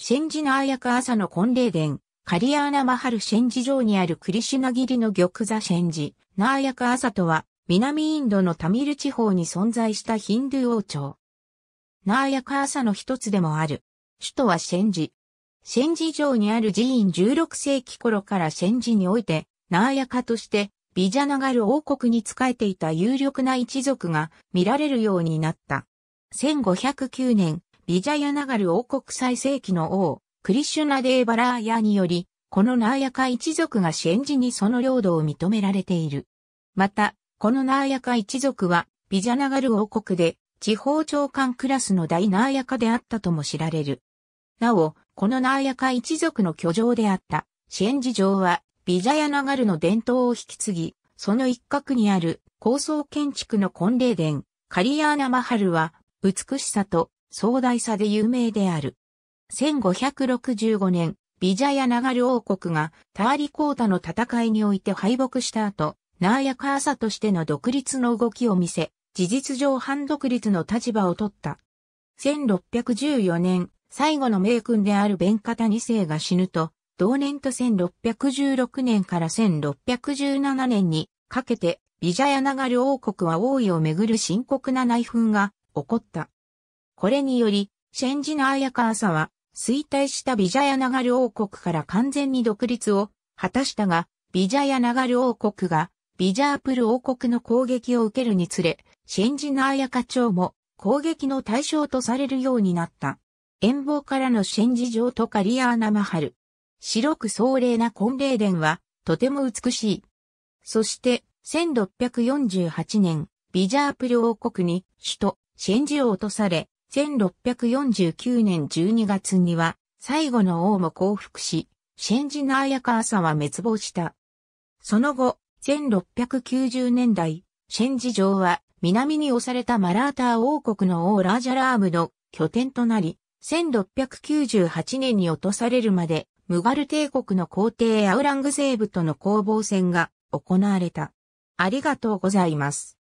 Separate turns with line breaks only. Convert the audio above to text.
シェンジナーヤカ朝の婚礼殿、カリアーナマハルシェンジ城にあるクリシュナギリの玉座シェンジ、ナーヤカ朝とは、南インドのタミル地方に存在したヒンドゥー王朝。ナーヤカ朝の一つでもある。首都はシェンジ。シェンジ城にある寺院16世紀頃からシェンジにおいて、ナーヤカとして、ビジャナガル王国に仕えていた有力な一族が見られるようになった。1509年、ビジャヤナガル王国最盛期の王、クリシュナデーバラーヤにより、このナーヤカ一族が支援時にその領土を認められている。また、このナーヤカ一族は、ビジャナガル王国で、地方長官クラスの大ナーヤカであったとも知られる。なお、このナーヤカ一族の居城であった、支援ジ城は、ビジャヤナガルの伝統を引き継ぎ、その一角にある高層建築の婚礼殿、カリアーナマハルは、美しさと壮大さで有名である。1565年、ビジャヤナガル王国がターリコータの戦いにおいて敗北した後、ナーヤカーサとしての独立の動きを見せ、事実上反独立の立場を取った。1614年、最後の名君であるベンカタ2世が死ぬと、同年と1616年から1617年にかけて、ビジャヤナガル王国は王位をめぐる深刻な内紛が起こった。これにより、シェンジナーやカーサは、衰退したビジャヤナガル王国から完全に独立を果たしたが、ビジャヤナガル王国が、ビジャープル王国の攻撃を受けるにつれ、シェンジナーヤカ朝も攻撃の対象とされるようになった。遠望からのシェンジ城とカリアーナマハル。白く壮麗な婚礼殿は、とても美しい。そして、1648年、ビジャープル王国に首都、シェンジを落とされ、1649年12月には、最後の王も降伏し、シェンジナーやカーサは滅亡した。その後、1690年代、シェンジ城は南に押されたマラーター王国の王ラージャラームの拠点となり、1698年に落とされるまで、ムガル帝国の皇帝アウラングゼーブとの攻防戦が行われた。ありがとうございます。